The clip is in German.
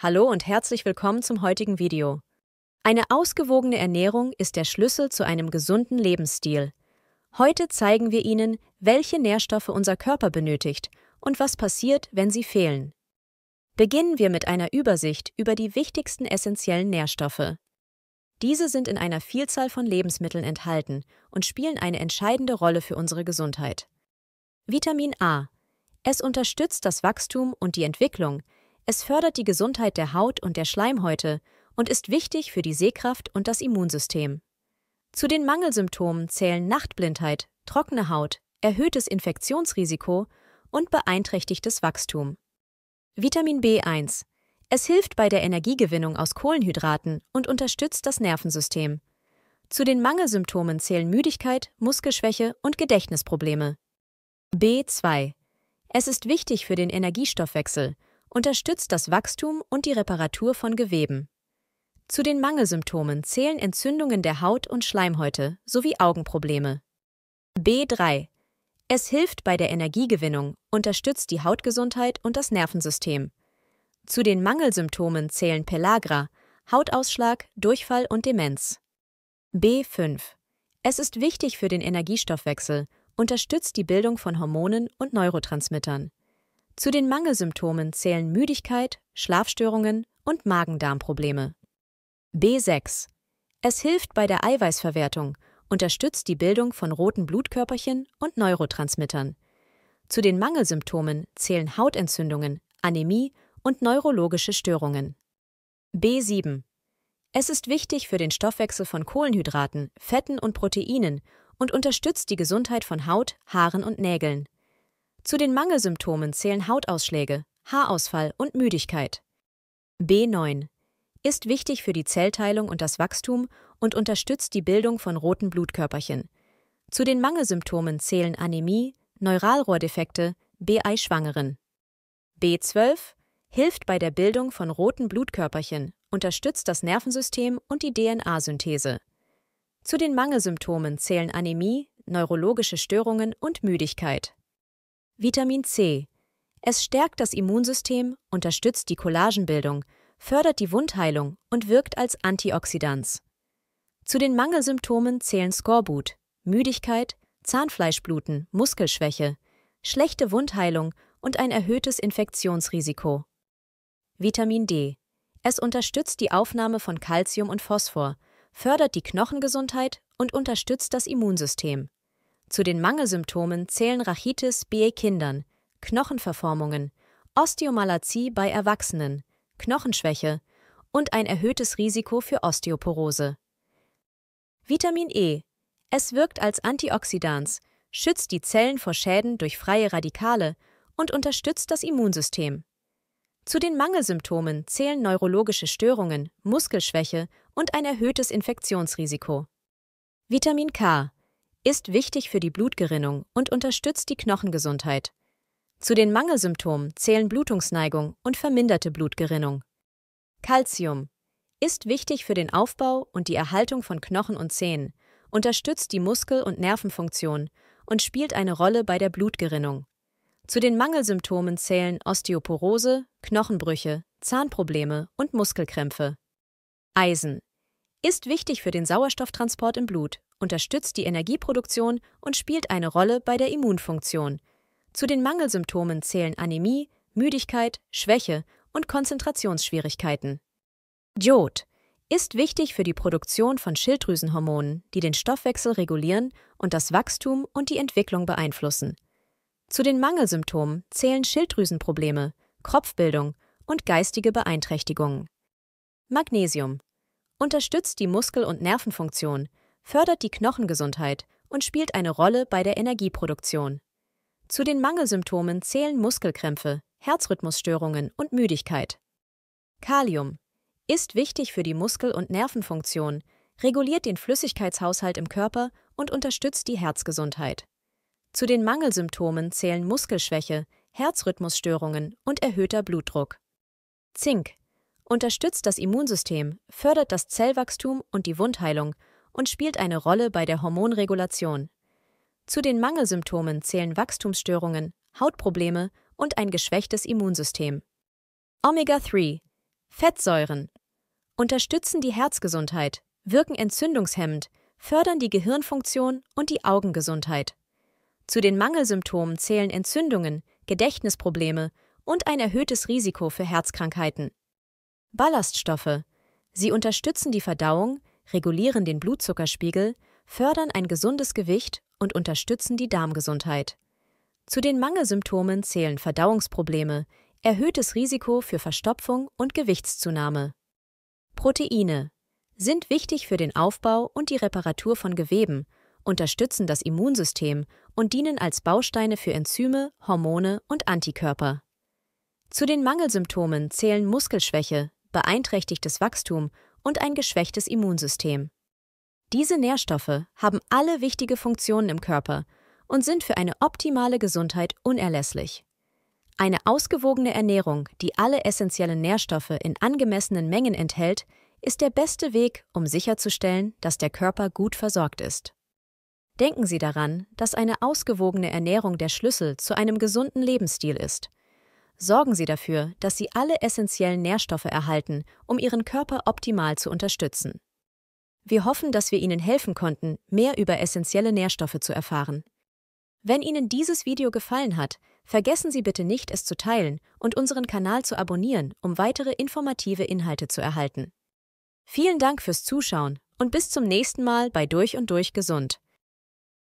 Hallo und herzlich willkommen zum heutigen Video. Eine ausgewogene Ernährung ist der Schlüssel zu einem gesunden Lebensstil. Heute zeigen wir Ihnen, welche Nährstoffe unser Körper benötigt und was passiert, wenn sie fehlen. Beginnen wir mit einer Übersicht über die wichtigsten essentiellen Nährstoffe. Diese sind in einer Vielzahl von Lebensmitteln enthalten und spielen eine entscheidende Rolle für unsere Gesundheit. Vitamin A. Es unterstützt das Wachstum und die Entwicklung, es fördert die Gesundheit der Haut und der Schleimhäute und ist wichtig für die Sehkraft und das Immunsystem. Zu den Mangelsymptomen zählen Nachtblindheit, trockene Haut, erhöhtes Infektionsrisiko und beeinträchtigtes Wachstum. Vitamin B1 es hilft bei der Energiegewinnung aus Kohlenhydraten und unterstützt das Nervensystem. Zu den Mangelsymptomen zählen Müdigkeit, Muskelschwäche und Gedächtnisprobleme. B2. Es ist wichtig für den Energiestoffwechsel unterstützt das Wachstum und die Reparatur von Geweben. Zu den Mangelsymptomen zählen Entzündungen der Haut und Schleimhäute sowie Augenprobleme. B3. Es hilft bei der Energiegewinnung, unterstützt die Hautgesundheit und das Nervensystem. Zu den Mangelsymptomen zählen Pellagra, Hautausschlag, Durchfall und Demenz. B5. Es ist wichtig für den Energiestoffwechsel, unterstützt die Bildung von Hormonen und Neurotransmittern. Zu den Mangelsymptomen zählen Müdigkeit, Schlafstörungen und Magen-Darm-Probleme. B6. Es hilft bei der Eiweißverwertung, unterstützt die Bildung von roten Blutkörperchen und Neurotransmittern. Zu den Mangelsymptomen zählen Hautentzündungen, Anämie und neurologische Störungen. B7. Es ist wichtig für den Stoffwechsel von Kohlenhydraten, Fetten und Proteinen und unterstützt die Gesundheit von Haut, Haaren und Nägeln. Zu den Mangelsymptomen zählen Hautausschläge, Haarausfall und Müdigkeit. B9 ist wichtig für die Zellteilung und das Wachstum und unterstützt die Bildung von roten Blutkörperchen. Zu den Mangelsymptomen zählen Anämie, Neuralrohrdefekte, BI-Schwangeren. B12 hilft bei der Bildung von roten Blutkörperchen, unterstützt das Nervensystem und die DNA-Synthese. Zu den Mangelsymptomen zählen Anämie, neurologische Störungen und Müdigkeit. Vitamin C. Es stärkt das Immunsystem, unterstützt die Kollagenbildung, fördert die Wundheilung und wirkt als Antioxidanz. Zu den Mangelsymptomen zählen Skorbut, Müdigkeit, Zahnfleischbluten, Muskelschwäche, schlechte Wundheilung und ein erhöhtes Infektionsrisiko. Vitamin D. Es unterstützt die Aufnahme von Kalzium und Phosphor, fördert die Knochengesundheit und unterstützt das Immunsystem. Zu den Mangelsymptomen zählen Rachitis bei Kindern, Knochenverformungen, Osteomalazie bei Erwachsenen, Knochenschwäche und ein erhöhtes Risiko für Osteoporose. Vitamin E. Es wirkt als Antioxidans, schützt die Zellen vor Schäden durch freie Radikale und unterstützt das Immunsystem. Zu den Mangelsymptomen zählen neurologische Störungen, Muskelschwäche und ein erhöhtes Infektionsrisiko. Vitamin K ist wichtig für die Blutgerinnung und unterstützt die Knochengesundheit. Zu den Mangelsymptomen zählen Blutungsneigung und verminderte Blutgerinnung. Calcium ist wichtig für den Aufbau und die Erhaltung von Knochen und Zähnen, unterstützt die Muskel- und Nervenfunktion und spielt eine Rolle bei der Blutgerinnung. Zu den Mangelsymptomen zählen Osteoporose, Knochenbrüche, Zahnprobleme und Muskelkrämpfe. Eisen ist wichtig für den Sauerstofftransport im Blut unterstützt die Energieproduktion und spielt eine Rolle bei der Immunfunktion. Zu den Mangelsymptomen zählen Anämie, Müdigkeit, Schwäche und Konzentrationsschwierigkeiten. Jod ist wichtig für die Produktion von Schilddrüsenhormonen, die den Stoffwechsel regulieren und das Wachstum und die Entwicklung beeinflussen. Zu den Mangelsymptomen zählen Schilddrüsenprobleme, Kropfbildung und geistige Beeinträchtigungen. Magnesium unterstützt die Muskel- und Nervenfunktion, fördert die Knochengesundheit und spielt eine Rolle bei der Energieproduktion. Zu den Mangelsymptomen zählen Muskelkrämpfe, Herzrhythmusstörungen und Müdigkeit. Kalium ist wichtig für die Muskel- und Nervenfunktion, reguliert den Flüssigkeitshaushalt im Körper und unterstützt die Herzgesundheit. Zu den Mangelsymptomen zählen Muskelschwäche, Herzrhythmusstörungen und erhöhter Blutdruck. Zink unterstützt das Immunsystem, fördert das Zellwachstum und die Wundheilung und spielt eine Rolle bei der Hormonregulation. Zu den Mangelsymptomen zählen Wachstumsstörungen, Hautprobleme und ein geschwächtes Immunsystem. Omega-3 Fettsäuren unterstützen die Herzgesundheit, wirken entzündungshemmend, fördern die Gehirnfunktion und die Augengesundheit. Zu den Mangelsymptomen zählen Entzündungen, Gedächtnisprobleme und ein erhöhtes Risiko für Herzkrankheiten. Ballaststoffe. Sie unterstützen die Verdauung, regulieren den Blutzuckerspiegel, fördern ein gesundes Gewicht und unterstützen die Darmgesundheit. Zu den Mangelsymptomen zählen Verdauungsprobleme, erhöhtes Risiko für Verstopfung und Gewichtszunahme. Proteine sind wichtig für den Aufbau und die Reparatur von Geweben, unterstützen das Immunsystem und dienen als Bausteine für Enzyme, Hormone und Antikörper. Zu den Mangelsymptomen zählen Muskelschwäche, beeinträchtigtes Wachstum und ein geschwächtes Immunsystem. Diese Nährstoffe haben alle wichtige Funktionen im Körper und sind für eine optimale Gesundheit unerlässlich. Eine ausgewogene Ernährung, die alle essentiellen Nährstoffe in angemessenen Mengen enthält, ist der beste Weg, um sicherzustellen, dass der Körper gut versorgt ist. Denken Sie daran, dass eine ausgewogene Ernährung der Schlüssel zu einem gesunden Lebensstil ist – sorgen Sie dafür, dass Sie alle essentiellen Nährstoffe erhalten, um Ihren Körper optimal zu unterstützen. Wir hoffen, dass wir Ihnen helfen konnten, mehr über essentielle Nährstoffe zu erfahren. Wenn Ihnen dieses Video gefallen hat, vergessen Sie bitte nicht, es zu teilen und unseren Kanal zu abonnieren, um weitere informative Inhalte zu erhalten. Vielen Dank fürs Zuschauen und bis zum nächsten Mal bei Durch und Durch Gesund.